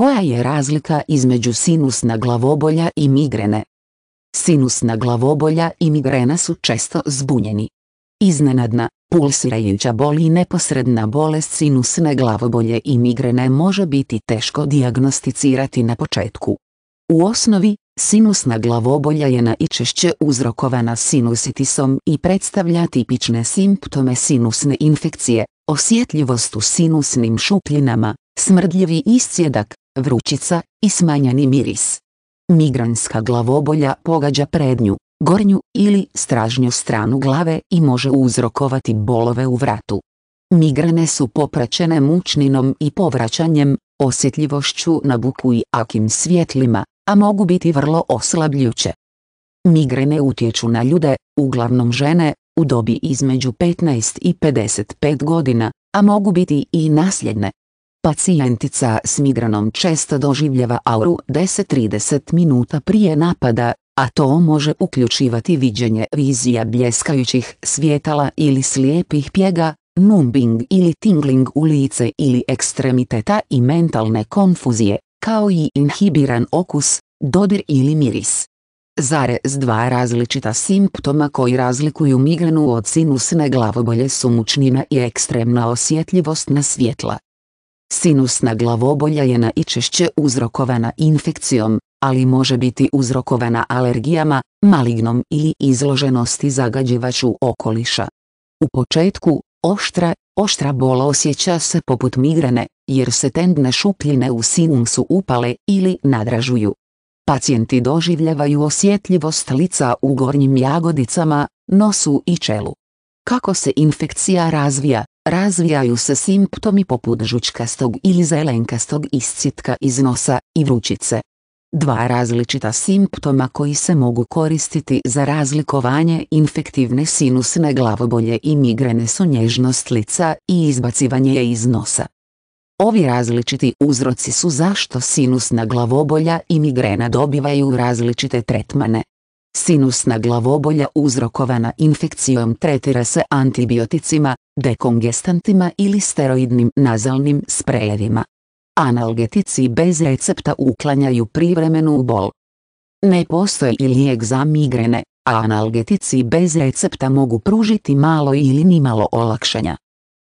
Koja je razlika između sinusna glavobolja i migrene? Sinusna glavobolja i migrena su često zbunjeni. Iznenadna, pulsirajuća bol i neposredna bolest sinusne glavobolje i migrene može biti teško diagnosticirati na početku. U osnovi, sinusna glavobolja je najčešće uzrokovana sinusitisom i predstavlja tipične simptome sinusne infekcije, osjetljivost u sinusnim šupljinama, smrdljivi iscjedak, vrućica i smanjeni miris. Migranska glavobolja pogađa prednju, gornju ili stražnju stranu glave i može uzrokovati bolove u vratu. Migrene su popraćene mučninom i povraćanjem, osjetljivošću na buku i akim svjetlima, a mogu biti vrlo oslabljuće. Migrene utječu na ljude, uglavnom žene, u dobi između 15 i 55 godina, a mogu biti i nasljedne. Pacijentica s migranom često doživljava auru 10-30 minuta prije napada, a to može uključivati viđenje vizija bljeskajućih svjetala ili slijepih pjega, numbing ili tingling u lice ili ekstremiteta i mentalne konfuzije, kao i inhibiran okus, dodir ili miris. Zarez dva različita simptoma koji razlikuju migranu od sinusne glavobolje su mučnina i ekstremna osjetljivost na svjetla. Sinusna glavobolja je najčešće uzrokovana infekcijom, ali može biti uzrokovana alergijama, malignom ili izloženosti zagađivaču okoliša. U početku, oštra, oštra bola osjeća se poput migrene, jer se tendne šupljine u sinusu upale ili nadražuju. Pacijenti doživljavaju osjetljivost lica u gornjim jagodicama, nosu i čelu. Kako se infekcija razvija, razvijaju se simptomi poput žučkastog ili zelenkastog iscitka iz nosa i vrućice. Dva različita simptoma koji se mogu koristiti za razlikovanje infektivne sinusne glavobolje i migrene su nježnost lica i izbacivanje iz nosa. Ovi različiti uzroci su zašto sinusna glavobolja i migrena dobivaju različite tretmane. Sinusna glavobolja uzrokovana infekcijom tretira se antibioticima, dekongestantima ili steroidnim nazalnim sprejevima. Analgetici bez recepta uklanjaju privremenu bol. Ne postoji i lijek za migrene, a analgetici bez recepta mogu pružiti malo ili nimalo olakšanja.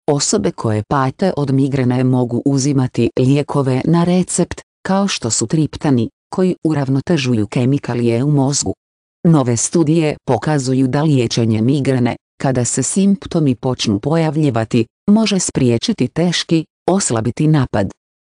Osobe koje pate od migrene mogu uzimati lijekove na recept, kao što su triptani, koji uravnotežuju kemikalije u mozgu. Nove studije pokazuju da liječenje migrene, kada se simptomi počnu pojavljivati, može spriječiti teški, oslabiti napad